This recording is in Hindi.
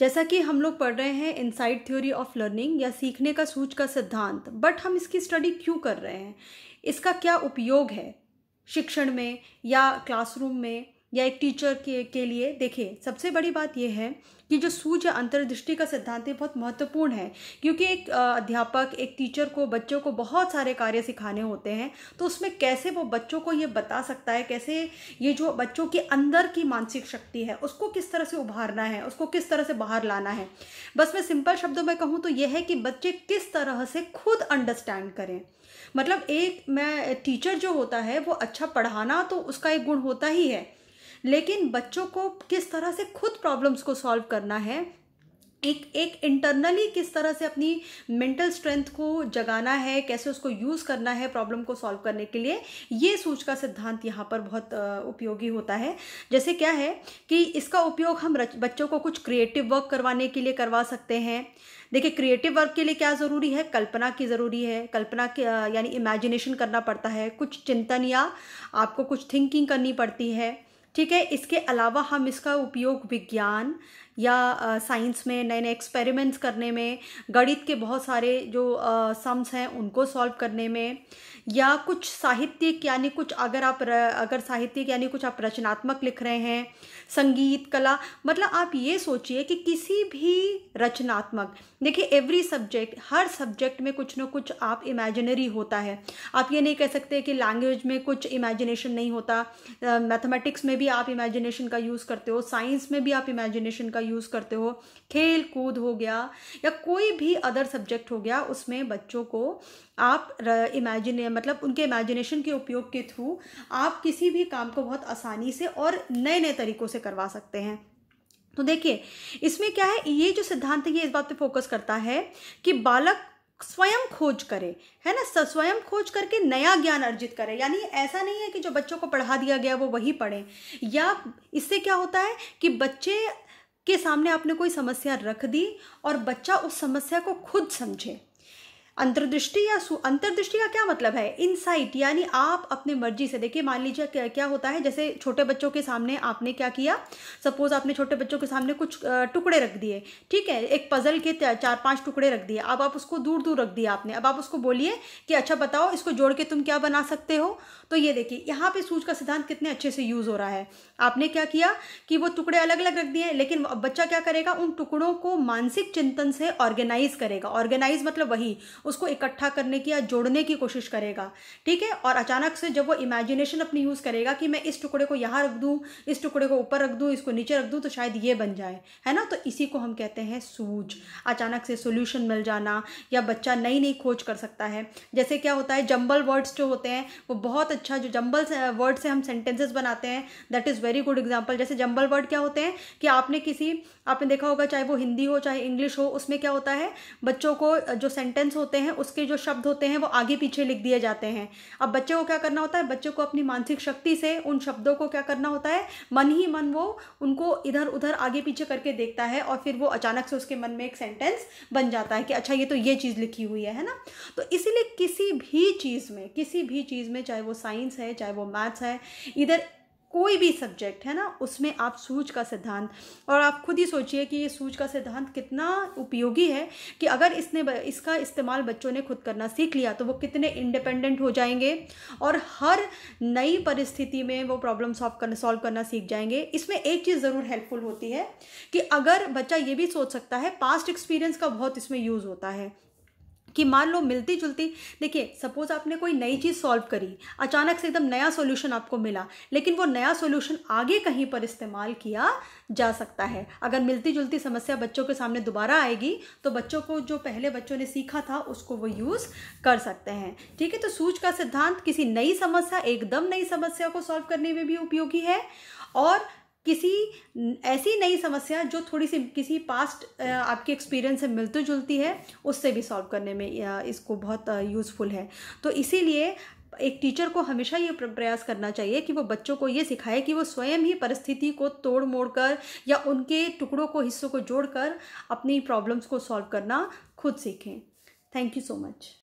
जैसा कि हम लोग पढ़ रहे हैं इनसाइड थ्योरी ऑफ लर्निंग या सीखने का सूच का सिद्धांत बट हम इसकी स्टडी क्यों कर रहे हैं इसका क्या उपयोग है शिक्षण में या क्लासरूम में या एक टीचर के के लिए देखिए सबसे बड़ी बात यह है कि जो सूझ या अंतर्दृष्टि का सिद्धांत है बहुत महत्वपूर्ण है क्योंकि एक अध्यापक एक टीचर को बच्चों को बहुत सारे कार्य सिखाने होते हैं तो उसमें कैसे वो बच्चों को ये बता सकता है कैसे ये जो बच्चों के अंदर की मानसिक शक्ति है उसको किस तरह से उभारना है उसको किस तरह से बाहर लाना है बस मैं सिंपल शब्दों में कहूँ तो यह है कि बच्चे किस तरह से खुद अंडरस्टैंड करें मतलब एक मैं टीचर जो होता है वो अच्छा पढ़ाना तो उसका एक गुण होता ही है लेकिन बच्चों को किस तरह से खुद प्रॉब्लम्स को सॉल्व करना है एक एक इंटरनली किस तरह से अपनी मेंटल स्ट्रेंथ को जगाना है कैसे उसको यूज़ करना है प्रॉब्लम को सॉल्व करने के लिए ये सोच का सिद्धांत यहाँ पर बहुत उपयोगी होता है जैसे क्या है कि इसका उपयोग हम बच्चों को कुछ क्रिएटिव वर्क करवाने के लिए करवा सकते हैं देखिए क्रिएटिव वर्क के लिए क्या ज़रूरी है कल्पना की ज़रूरी है कल्पना के यानी इमेजिनेशन करना पड़ता है कुछ चिंतन या आपको कुछ थिंकिंग करनी पड़ती है ठीक है इसके अलावा हम इसका उपयोग विज्ञान या साइंस में नए नए एक्सपेरिमेंट्स करने में गणित के बहुत सारे जो सम्स हैं उनको सॉल्व करने में या कुछ साहित्यिक यानी कुछ अगर आप र, अगर साहित्यिक यानी कुछ आप रचनात्मक लिख रहे हैं संगीत कला मतलब आप ये सोचिए कि किसी भी रचनात्मक देखिए एवरी सब्जेक्ट हर सब्जेक्ट में कुछ ना कुछ आप इमेजिनरी होता है आप ये नहीं कह सकते कि लैंग्वेज में कुछ इमेजिनेशन नहीं होता मैथमेटिक्स में भी भी आप इमेजिनेशन का यूज़ करते हो साइंस में भी आप इमेजिनेशन का यूज़ करते हो खेल कूद हो गया या कोई भी अदर सब्जेक्ट हो गया उसमें बच्चों को आप इमेजिन मतलब उनके इमेजिनेशन के उपयोग के थ्रू आप किसी भी काम को बहुत आसानी से और नए नए तरीक़ों से करवा सकते हैं तो देखिए इसमें क्या है ये जो सिद्धांत है ये इस बात पे फोकस करता है कि बालक स्वयं खोज करे है ना स्वयं खोज करके नया ज्ञान अर्जित करे यानी ऐसा नहीं है कि जो बच्चों को पढ़ा दिया गया वो वही पढ़ें या इससे क्या होता है कि बच्चे के सामने आपने कोई समस्या रख दी और बच्चा उस समस्या को खुद समझे अंतर्दृष्टि या अंतर्दृष्टि का क्या मतलब है इनसाइट यानी आप अपने मर्जी से देखिए मान लीजिए क्या होता है जैसे छोटे बच्चों के सामने आपने क्या किया सपोज आपने छोटे बच्चों के सामने कुछ टुकड़े रख दिए ठीक है एक पजल के चार पांच टुकड़े रख दिए अब आप उसको दूर दूर रख दिया आपने अब आप उसको बोलिए कि अच्छा बताओ इसको जोड़ के तुम क्या बना सकते हो तो ये देखिए यहाँ पे सूझ का सिद्धांत कितने अच्छे से यूज हो रहा है आपने क्या किया कि वो टुकड़े अलग अलग रख दिए लेकिन बच्चा क्या करेगा उन टुकड़ों को मानसिक चिंतन से ऑर्गेनाइज करेगा ऑर्गेनाइज मतलब वही उसको इकट्ठा करने की या जोड़ने की कोशिश करेगा ठीक है और अचानक से जब वो इमेजिनेशन अपनी यूज़ करेगा कि मैं इस टुकड़े को यहाँ रख दूँ इस टुकड़े को ऊपर रख दूँ इसको नीचे रख दूँ तो शायद ये बन जाए है ना तो इसी को हम कहते हैं सूझ अचानक से सोल्यूशन मिल जाना या बच्चा नई नई खोज कर सकता है जैसे क्या होता है जम्बल वर्ड्स जो होते हैं वो बहुत अच्छा जो जम्बल वर्ड से हम सेंटेंसेस बनाते हैं that is very good example जैसे जम्बल वर्ड क्या होते हैं कि आपने किसी आपने देखा होगा चाहे वो हिंदी हो चाहे इंग्लिश हो उसमें क्या होता है बच्चों को जो सेंटेंस होते होते हैं उसके जो शब्द होते हैं वो आगे पीछे लिख दिए जाते हैं अब बच्चे को क्या करना होता है बच्चे को अपनी मानसिक शक्ति से उन शब्दों को क्या करना होता है मन ही मन वो उनको इधर उधर आगे पीछे करके देखता है और फिर वो अचानक से उसके मन में एक सेंटेंस बन जाता है कि अच्छा ये तो ये चीज़ लिखी हुई है ना तो इसीलिए किसी भी चीज़ में किसी भी चीज़ में चाहे वो साइंस है चाहे वो मैथ्स है इधर कोई भी सब्जेक्ट है ना उसमें आप सूझ का सिद्धांत और आप खुद ही सोचिए कि ये सूझ का सिद्धांत कितना उपयोगी है कि अगर इसने इसका इस्तेमाल बच्चों ने खुद करना सीख लिया तो वो कितने इंडिपेंडेंट हो जाएंगे और हर नई परिस्थिति में वो प्रॉब्लम सॉल्व करना सॉल्व करना सीख जाएंगे इसमें एक चीज़ ज़रूर हेल्पफुल होती है कि अगर बच्चा ये भी सोच सकता है पास्ट एक्सपीरियंस का बहुत इसमें यूज़ होता है कि मान लो मिलती जुलती देखिए सपोज आपने कोई नई चीज़ सॉल्व करी अचानक से एकदम नया सॉल्यूशन आपको मिला लेकिन वो नया सॉल्यूशन आगे कहीं पर इस्तेमाल किया जा सकता है अगर मिलती जुलती समस्या बच्चों के सामने दोबारा आएगी तो बच्चों को जो पहले बच्चों ने सीखा था उसको वो यूज़ कर सकते हैं ठीक है तो सूच का सिद्धांत किसी नई समस्या एकदम नई समस्या को सॉल्व करने में भी उपयोगी है और किसी ऐसी नई समस्या जो थोड़ी सी किसी पास्ट आपके एक्सपीरियंस से मिलती जुलती है उससे भी सॉल्व करने में इसको बहुत यूज़फुल है तो इसीलिए एक टीचर को हमेशा ये प्रयास करना चाहिए कि वो बच्चों को ये सिखाए कि वो स्वयं ही परिस्थिति को तोड़ मोड़ कर या उनके टुकड़ों को हिस्सों को जोड़कर अपनी प्रॉब्लम्स को सॉल्व करना खुद सीखें थैंक यू सो मच